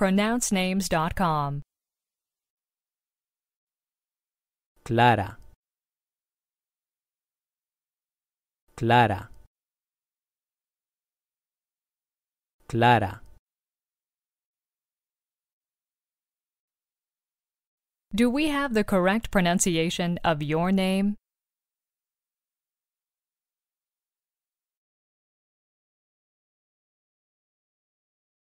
pronouncenames.com. Clara. Clara. Clara. Do we have the correct pronunciation of your name?